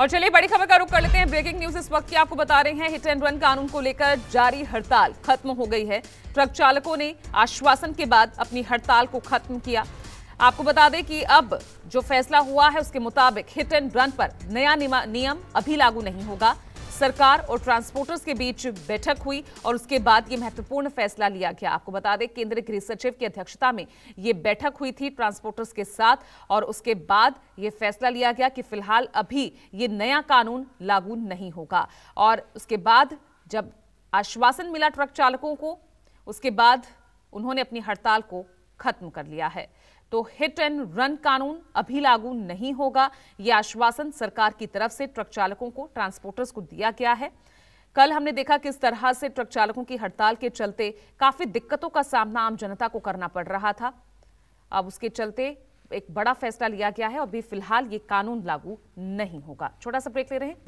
और चलिए बड़ी खबर का रुख कर लेते हैं ब्रेकिंग न्यूज इस वक्त की आपको बता रहे हैं हिट एंड रन कानून को लेकर जारी हड़ताल खत्म हो गई है ट्रक चालकों ने आश्वासन के बाद अपनी हड़ताल को खत्म किया आपको बता दें कि अब जो फैसला हुआ है उसके मुताबिक हिट एंड रन पर नया नियम अभी लागू नहीं होगा सरकार और ट्रांसपोर्टर्स के बीच बैठक हुई और उसके बाद ये महत्वपूर्ण फैसला लिया गया आपको बता दें केंद्रीय गृह सचिव की अध्यक्षता में ये बैठक हुई थी ट्रांसपोर्टर्स के साथ और उसके बाद ये फैसला लिया गया कि फिलहाल अभी ये नया कानून लागू नहीं होगा और उसके बाद जब आश्वासन मिला ट्रक चालकों को उसके बाद उन्होंने अपनी हड़ताल को खत्म कर लिया है तो हिट एंड रन कानून अभी लागू नहीं होगा यह आश्वासन सरकार की तरफ से ट्रक चालकों को ट्रांसपोर्टर्स को दिया गया है कल हमने देखा किस तरह से ट्रक चालकों की हड़ताल के चलते काफी दिक्कतों का सामना आम जनता को करना पड़ रहा था अब उसके चलते एक बड़ा फैसला लिया गया है और भी फिलहाल ये कानून लागू नहीं होगा छोटा सा ब्रेक ले रहे हैं